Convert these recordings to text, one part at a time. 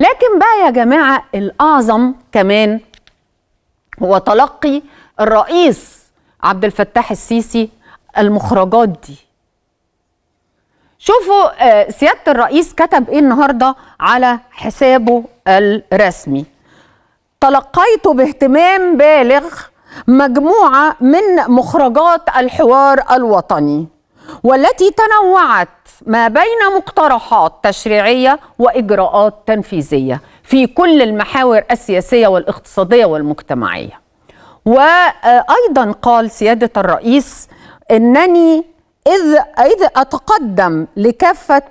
لكن بقى يا جماعه الاعظم كمان هو تلقي الرئيس عبد الفتاح السيسي المخرجات دي شوفوا آه، سياده الرئيس كتب ايه النهارده على حسابه الرسمي تلقيت باهتمام بالغ مجموعه من مخرجات الحوار الوطني والتي تنوعت ما بين مقترحات تشريعيه واجراءات تنفيذيه في كل المحاور السياسيه والاقتصاديه والمجتمعيه. وايضا قال سياده الرئيس انني اذ اذ اتقدم لكافه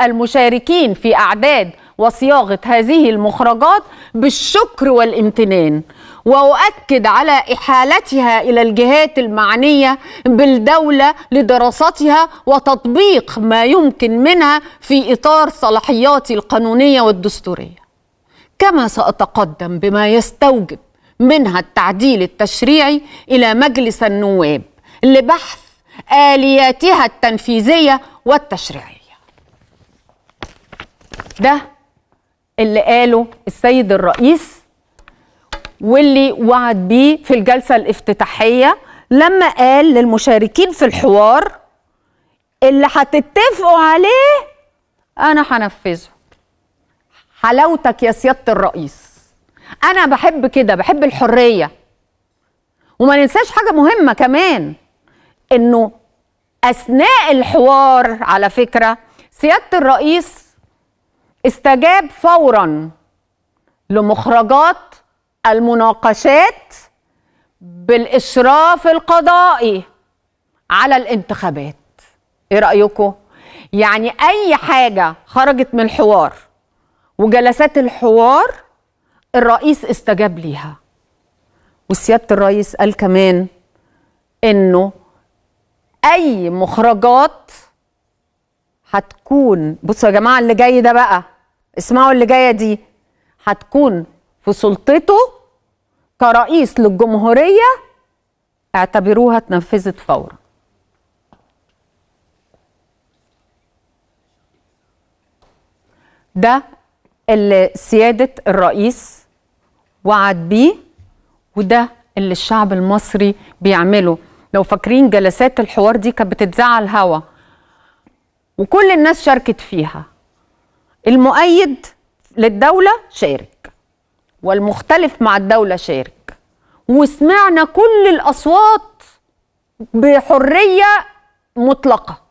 المشاركين في اعداد وصياغه هذه المخرجات بالشكر والامتنان وأؤكد على إحالتها إلى الجهات المعنية بالدولة لدراستها وتطبيق ما يمكن منها في إطار صلاحياتي القانونية والدستورية كما سأتقدم بما يستوجب منها التعديل التشريعي إلى مجلس النواب لبحث آلياتها التنفيذية والتشريعية ده اللي قاله السيد الرئيس واللي وعد بيه في الجلسة الافتتاحية لما قال للمشاركين في الحوار اللي هتتفقوا عليه أنا هنفذه حلاوتك يا سيادة الرئيس أنا بحب كده بحب الحرية وما ننساش حاجة مهمة كمان إنه أثناء الحوار على فكرة سيادة الرئيس استجاب فورا لمخرجات المناقشات بالإشراف القضائي على الانتخابات إيه رأيكم؟ يعني أي حاجة خرجت من الحوار وجلسات الحوار الرئيس استجاب ليها وسيادة الرئيس قال كمان إنه أي مخرجات هتكون بصوا يا جماعة اللي جاي ده بقى اسمعوا اللي جاية دي هتكون في سلطته كرئيس للجمهورية اعتبروها اتنفذت فورا ده اللي سيادة الرئيس وعد بيه وده اللي الشعب المصري بيعمله لو فاكرين جلسات الحوار دي كانت بتتذاع الهوا وكل الناس شاركت فيها المؤيد للدولة شارك والمختلف مع الدولة شارك وسمعنا كل الأصوات بحرية مطلقة